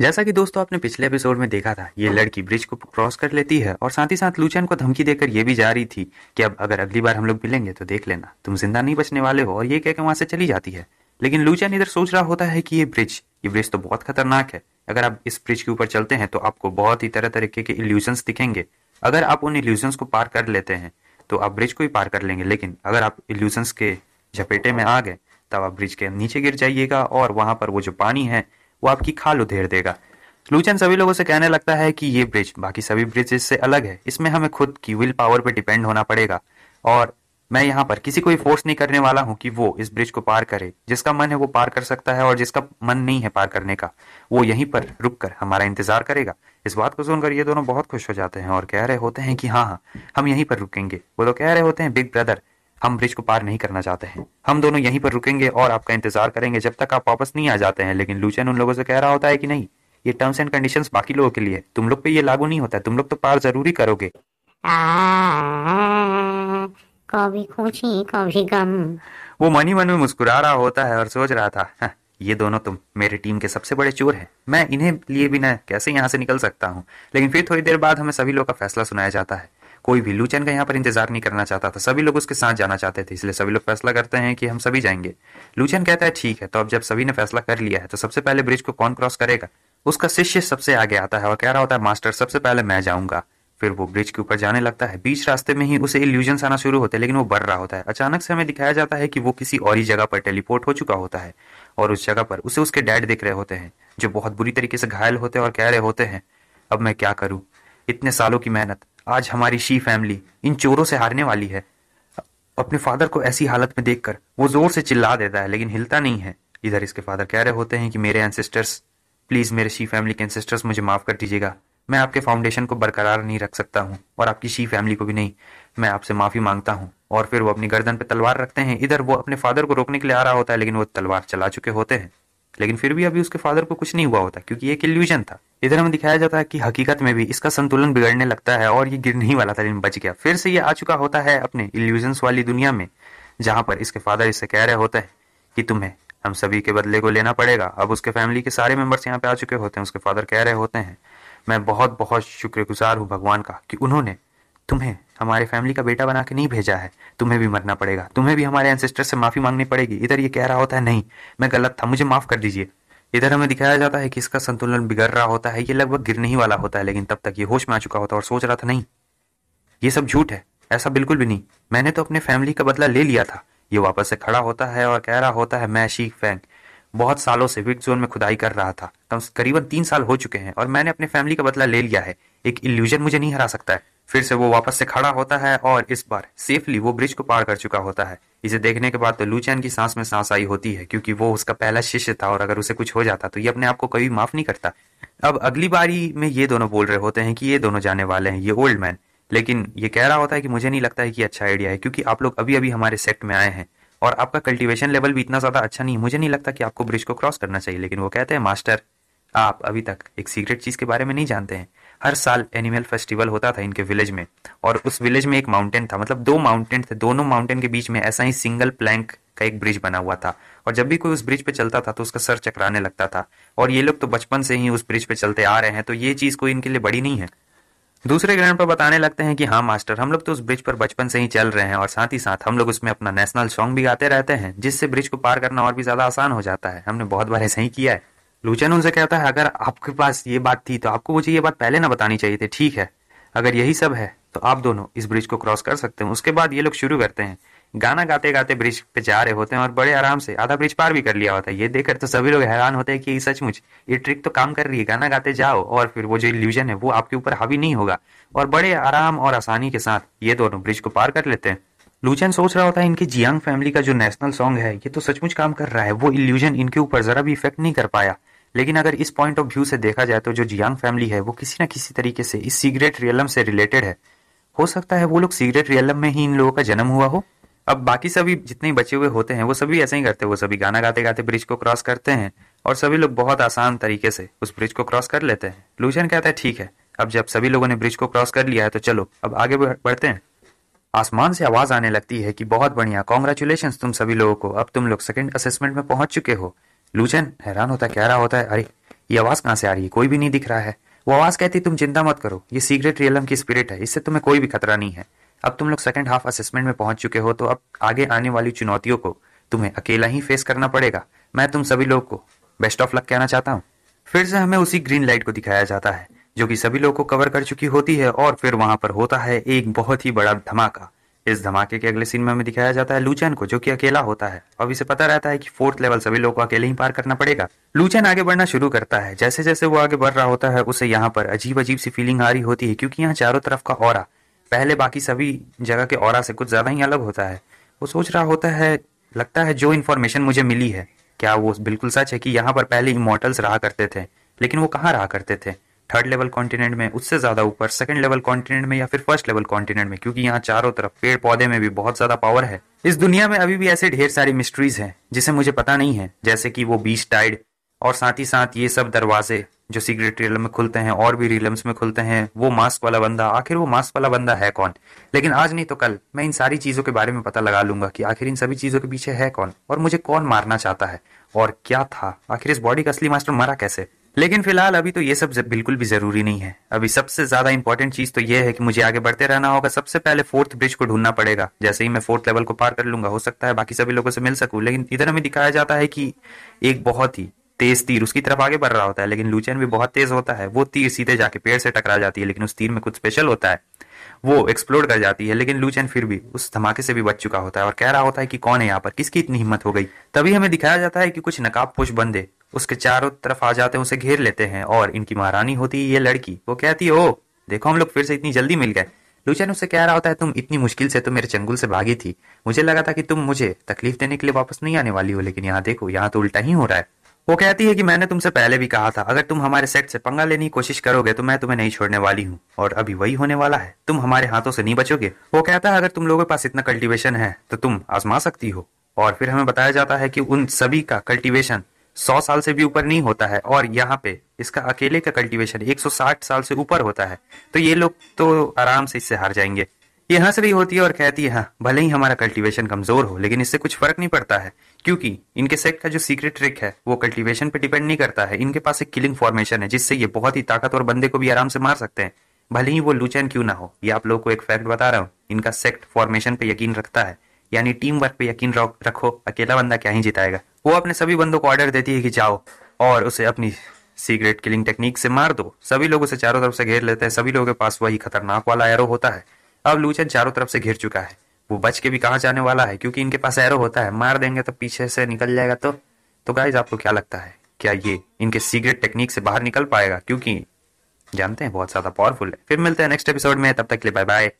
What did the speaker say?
जैसा कि दोस्तों आपने पिछले एपिसोड में देखा था ये लड़की ब्रिज को क्रॉस कर लेती है और साथ ही साथ लूचैन को धमकी देकर ये भी जा रही थी कि अब अगर अगली बार हम लोग मिलेंगे तो देख लेना तुम जिंदा नहीं बचने वाले हो और ये कहकर वहां से चली जाती है लेकिन लूचैन इधर सोच रहा होता है कि ये ब्रिज ये ब्रिज तो बहुत खतरनाक है अगर आप इस ब्रिज के ऊपर चलते हैं तो आपको बहुत ही तरह तरीके के इल्यूजन दिखेंगे अगर आप उन इल्यूजन्स को पार कर लेते हैं तो आप ब्रिज को ही पार कर लेंगे लेकिन अगर आप इल्यूजन्स के झपेटे में आ गए तब आप ब्रिज के नीचे गिर जाइएगा और वहां पर वो जो पानी है वो आपकी खाल उधेड़ देगा लूचन सभी लोगों से कहने लगता है कि ये ब्रिज बाकी सभी ब्रिज इससे अलग है इसमें हमें खुद की विल पावर पर डिपेंड होना पड़ेगा और मैं यहाँ पर किसी को भी फोर्स नहीं करने वाला हूँ कि वो इस ब्रिज को पार करे जिसका मन है वो पार कर सकता है और जिसका मन नहीं है पार करने का वो यहीं पर रुक कर हमारा इंतजार करेगा इस बात को सुनकर ये दोनों बहुत खुश हो जाते हैं और कह रहे होते हैं कि हाँ हाँ हम यहीं पर रुकेंगे वो तो कह रहे होते हैं बिग ब्रदर हम ब्रिज को पार नहीं करना चाहते हैं हम दोनों यहीं पर रुकेंगे और आपका इंतजार करेंगे जब तक आप वापस नहीं आ जाते हैं लेकिन लूचन उन लोगों से कह रहा होता है कि नहीं ये टर्म्स एंड कंडीशन बाकी लोगों के लिए तुम लोग पे ये लागू नहीं होता तुम लोग तो पार जरूरी करोगे कभी खुशी कभी गम वो मनी मन में मुस्कुरा रहा होता है और सोच रहा था हाँ, ये दोनों तुम मेरी टीम के सबसे बड़े चोर हैं मैं इन्हें लिए बिना कैसे यहाँ से निकल सकता हूँ लेकिन फिर थोड़ी देर बाद हमें सभी लोग का फैसला सुनाया जाता है कोई भी लूचन का यहाँ पर इंतजार नहीं करना चाहता था सभी लोग उसके साथ जाना चाहते थे इसलिए सभी लोग फैसला करते हैं कि हम सभी जाएंगे लूचन कहता है ठीक है तो अब जब सभी ने फैसला कर लिया है तो सबसे पहले ब्रिज को कौन क्रॉस करेगा उसका शिष्य सबसे आगे आता है और कह रहा होता है मास्टर सबसे पहले मैं जाऊंगा फिर वो ब्रिज के ऊपर जाने लगता है बीच रास्ते में ही उसे इल्यूजन आना शुरू होते हैं लेकिन वो बढ़ रहा होता है अचानक से हमें दिखाया जाता है कि वो किसी और ही जगह पर टेलीपोर्ट हो चुका होता है और उस जगह पर उसे उसके डैड दिख रहे होते हैं जो बहुत बुरी तरीके से घायल होते हैं और कह रहे होते हैं अब मैं क्या करूं इतने सालों की मेहनत आज हमारी शी फैमिली इन चोरों से हारने वाली है अपने फादर को ऐसी हालत में देखकर वो जोर से चिल्ला देता है लेकिन हिलता नहीं है इधर इसके फादर कह रहे होते हैं कि मेरे एनसेस्टर्स प्लीज मेरे शी फैमिली के एनसेस्टर्स मुझे माफ कर दीजिएगा मैं आपके फाउंडेशन को बरकरार नहीं रख सकता हूँ और आपकी शी फैमिली को भी नहीं मैं आपसे माफी मांगता हूँ और फिर वो अपनी गर्दन पर तलवार रखते हैं इधर वो अपने फादर को रोकने के लिए आ रहा होता है लेकिन वो तलवार चला चुके होते हैं लेकिन फिर भी अभी उसके फादर को कुछ नहीं हुआ होता क्योंकि एक इल्यूजन था इधर हमें दिखाया जाता है कि हकीकत में भी इसका संतुलन बिगड़ने लगता है और ये गिरने ही वाला था लेकिन बच गया फिर से ये आ चुका होता है अपने इल्यूजन वाली दुनिया में जहाँ पर इसके फादर इसे कह रहे होते हैं कि तुम्हें हम सभी के बदले को लेना पड़ेगा अब उसके फैमिली के सारे मेंबर्स यहाँ पे आ चुके होते हैं उसके फादर कह रहे होते हैं मैं बहुत बहुत शुक्रगुजार हूँ भगवान का कि उन्होंने तुम्हें हमारे फैमिली का बेटा बना के नहीं भेजा है तुम्हें भी मरना पड़ेगा तुम्हें भी हमारे एंसेस्टर से माफ़ी मांगनी पड़ेगी इधर ये कह रहा होता है नहीं मैं गलत था मुझे माफ़ कर दीजिए इधर हमें दिखाया जाता है कि इसका संतुलन बिगड़ रहा होता है ये लगभग गिरने ही वाला होता है लेकिन तब तक ये होश में आ चुका होता है और सोच रहा था नहीं ये सब झूठ है ऐसा बिल्कुल भी नहीं मैंने तो अपने फैमिली का बदला ले लिया था ये वापस से खड़ा होता है और कह रहा होता है मैं शीख फैंग बहुत सालों से विक जोन में खुदाई कर रहा था कम करीबन तीन साल हो चुके हैं और मैंने अपने फैमिली का बदला ले लिया है एक इल्यूजन मुझे नहीं हरा सकता है फिर से वो वापस से खड़ा होता है और इस बार सेफली वो ब्रिज को पार कर चुका होता है इसे देखने के बाद तो लूचैन की सांस में सांस आई होती है क्योंकि वो उसका पहला शिष्य था और अगर उसे कुछ हो जाता तो ये अपने आप को कभी माफ नहीं करता अब अगली बारी में ये दोनों बोल रहे होते हैं कि ये दोनों जाने वाले हैं ये ओल्ड मैन लेकिन ये कह रहा होता है कि मुझे नहीं लगता है कि अच्छा आइडिया है क्योंकि आप लोग अभी अभी हमारे सेक्ट में आए हैं और आपका कल्टीवेशन लेवल भी इतना ज्यादा अच्छा नहीं है मुझे नहीं लगता कि आपको ब्रिज को क्रॉस करना चाहिए लेकिन वो कहते हैं मास्टर आप अभी तक एक सीक्रेट चीज के बारे में नहीं जानते हैं हर साल एनिमल फेस्टिवल होता था इनके विलेज में और उस विलेज में एक माउंटेन था मतलब दो माउंटेन थे दोनों माउंटेन के बीच में ऐसा ही सिंगल प्लैंक का एक ब्रिज बना हुआ था और जब भी कोई उस ब्रिज पे चलता था तो उसका सर चकराने लगता था और ये लोग तो बचपन से ही उस ब्रिज पे चलते आ रहे हैं तो ये चीज कोई इनके लिए बड़ी नहीं है दूसरे ग्रहण पर बताने लगते हैं कि हाँ मास्टर हम लोग तो उस ब्रिज पर बचपन से ही चल रहे हैं और साथ ही साथ हम लोग उसमें अपना नेशनल सॉन्ग भी गाते रहते हैं जिससे ब्रिज को पार करना और भी ज्यादा आसान हो जाता है हमने बहुत बार ऐसा ही किया है लूचन उनसे कहता है अगर आपके पास ये बात थी तो आपको मुझे ये बात पहले ना बतानी चाहिए थी ठीक है अगर यही सब है तो आप दोनों इस ब्रिज को क्रॉस कर सकते हैं उसके बाद ये लोग शुरू करते हैं गाना गाते गाते ब्रिज पे जा रहे होते हैं और बड़े आराम से आधा ब्रिज पार भी कर लिया होता है ये देखकर तो सभी लोग हैरान होते हैं कि सचमुच ये ट्रिक तो काम कर रही है गाना गाते जाओ और फिर वो जो इल्यूजन है वो आपके ऊपर हावी नहीं होगा और बड़े आराम और आसानी के साथ ये दोनों ब्रिज को पार कर लेते हैं लूचन सोच रहा होता है इनकी जियांग फैमिली का जो नेशनल सॉन्ग है ये तो सचमुच काम कर रहा है वो इल्यूजन इनके ऊपर जरा भी इफेक्ट नहीं कर पाया लेकिन अगर इस पॉइंट ऑफ व्यू से देखा जाए तो जो जियांग फैमिली है वो किसी ना किसी तरीके से इस सिगरेट रियलम से रिलेटेड है हो सकता है वो लोग सिगरेट रियलम में ही इन लोगों का जन्म हुआ हो अब बाकी सभी जितने बचे हुए होते हैं वो सभी ऐसे ही करते हैं वो सभी गाना गाते गाते ब्रिज को क्रॉस करते हैं और सभी लोग बहुत आसान तरीके से उस ब्रिज को क्रॉस कर लेते हैं लूचन कहता है ठीक है अब जब सभी लोगों ने ब्रिज को क्रॉस कर लिया है तो चलो अब आगे बढ़ते हैं आसमान से आवाज आने लगती है कि बहुत बढ़िया कॉन्ग्रेचुलेशन तुम सभी लोगों को अब तुम लोग सेकंड असेसमेंट में पहुंच चुके हो लूचन हैरान होता कह रहा होता है अरे ये आवाज कहाँ से आ रही है कोई भी नहीं दिख रहा है वो आवाज कहती तुम चिंता मत करो ये सीक्रेट रियलम की स्पिरिट है इससे तुम्हें कोई भी खतरा नहीं है अब तुम लोग सेकंड हाफ असेसमेंट में पहुंच चुके हो तो अब आगे आने वाली चुनौतियों को तुम्हें अकेला ही फेस करना पड़ेगा मैं तुम सभी लोग को बेस्ट ऑफ लक कहना चाहता हूँ फिर से हमें उसी ग्रीन लाइट को दिखाया जाता है जो कि सभी लोगों को कवर कर चुकी होती है और फिर वहां पर होता है एक बहुत ही बड़ा धमाका इस धमाके के अगले सीन में हमें दिखाया जाता है लूचैन को जो कि अकेला होता है अब इसे पता रहता है कि फोर्थ लेवल सभी लोगों को अकेले ही पार करना पड़ेगा लूचैन आगे बढ़ना शुरू करता है जैसे जैसे वो आगे बढ़ रहा होता है उसे यहाँ पर अजीब अजीब सी फीलिंग आ रही होती है क्योंकि यहाँ चारों तरफ का और पहले बाकी सभी जगह के और से कुछ ज्यादा ही अलग होता है वो सोच रहा होता है लगता है जो इन्फॉर्मेशन मुझे मिली है क्या वो बिल्कुल सच है कि यहाँ पर पहले इमोटल्स रहा करते थे लेकिन वो कहाँ रहा करते थे थर्ड लेवल कॉन्टिनेंट में उससे ज़्यादा ऊपर सेकंड लेवल कॉन्टिनेंट में या फिर फर्स्ट लेवल कॉन्टिनेंट में क्योंकि यहाँ चारों तरफ पेड़ पौधे में भी बहुत ज़्यादा पावर है इस दुनिया में अभी भी ऐसे ढेर सारी मिस्ट्रीज हैं जिसे मुझे पता नहीं है जैसे कि वो बीच टाइड और साथ ही साथ ये सब दरवाजे जो सीक्रेट रियलम में खुलते हैं और भी रियलम्स में खुलते हैं वो मास्क वाला बंदा आखिर वो मास्क वाला बंदा है कौन लेकिन आज नहीं तो कल मैं इन सारी चीज़ों के बारे में पता लगा लूंगा कि आखिर इन सभी चीज़ों के पीछे है कौन और मुझे कौन मारना चाहता है और क्या था आखिर इस बॉडी का असली मास्टर मरा कैसे लेकिन फिलहाल अभी तो ये सब बिल्कुल भी ज़रूरी नहीं है अभी सबसे ज़्यादा इंपॉर्टेंट चीज़ तो ये है कि मुझे आगे बढ़ते रहना होगा सबसे पहले फोर्थ ब्रिज को ढूंढना पड़ेगा जैसे ही मैं फोर्थ लेवल को पार कर लूंगा हो सकता है बाकी सभी लोगों से मिल सकूं लेकिन इधर हमें दिखाया जाता है कि एक बहुत ही तेज तीर उसकी तरफ आगे बढ़ रहा होता है लेकिन लूचैन भी बहुत तेज होता है वो तीर सीधे जाके पेड़ से टकरा जाती है लेकिन उस तीर में कुछ स्पेशल होता है वो एक्सप्लोर कर जाती है लेकिन लूचैन फिर भी उस धमाके से भी बच चुका होता है और कह रहा होता है कि कौन है यहाँ पर किसकी इतनी हिम्मत हो गई तभी हमें दिखाया जाता है कि कुछ नकाब पोष बंदे उसके चारों तरफ आ जाते हैं उसे घेर लेते हैं और इनकी महारानी होती है ये लड़की वो कहती है ओ देखो हम लोग फिर से इतनी जल्दी मिल गए लुचैन उसे कह रहा होता है तुम इतनी मुश्किल से तो मेरे चंगुल से भागी थी मुझे लगा था कि तुम मुझे तकलीफ देने के लिए वापस नहीं आने वाली हो लेकिन यहाँ देखो यहाँ तो उल्टा ही हो रहा है वो कहती है कि मैंने तुमसे पहले भी कहा था अगर तुम हमारे सेट से पंगा लेने की कोशिश करोगे तो मैं तुम्हें नहीं छोड़ने वाली हूँ और अभी वही होने वाला है तुम हमारे हाथों से नहीं बचोगे वो कहता है अगर तुम लोगों के पास इतना कल्टीवेशन है तो तुम आजमा सकती हो और फिर हमें बताया जाता है कि उन सभी का कल्टीवेशन सौ साल से भी ऊपर नहीं होता है और यहाँ पे इसका अकेले का कल्टीवेशन 160 साल से ऊपर होता है तो ये लोग तो आराम से इससे हार जाएंगे ये हंस रही होती है और कहती है हाँ भले ही हमारा कल्टीवेशन कमजोर हो लेकिन इससे कुछ फर्क नहीं पड़ता है क्योंकि इनके सेक्ट का जो सीक्रेट ट्रिक है वो कल्टीवेशन पे डिपेंड नहीं करता है इनके पास एक किलिंग फॉर्मेशन है जिससे ये बहुत ही ताकतवर बंदे को भी आराम से मार सकते हैं भले ही वो लुचैन क्यों ना हो ये आप लोगों को एक फैक्ट बता रहा हूँ इनका सेक्ट फॉर्मेशन पे यकीन रखता है यानी टीम वर्क पे यकीन रखो अकेला बंदा क्या ही जिताएगा वो अपने सभी बंदों को ऑर्डर देती है कि जाओ और उसे अपनी सीक्रेट किलिंग टेक्निक से मार दो सभी लोग उसे चारों तरफ से घेर लेते हैं सभी लोगों के पास वही खतरनाक वाला एरो होता है अब लूचन चारों तरफ से घिर चुका है वो बच के भी कहाँ जाने वाला है क्योंकि इनके पास एरो होता है मार देंगे तो पीछे से निकल जाएगा तो तो गाइज आपको क्या लगता है क्या ये इनके सीक्रेट टेक्निक से बाहर निकल पाएगा क्योंकि जानते हैं बहुत ज्यादा पावरफुल है फिर मिलते हैं नेक्स्ट एपिसोड में तब तक के लिए बाय बाय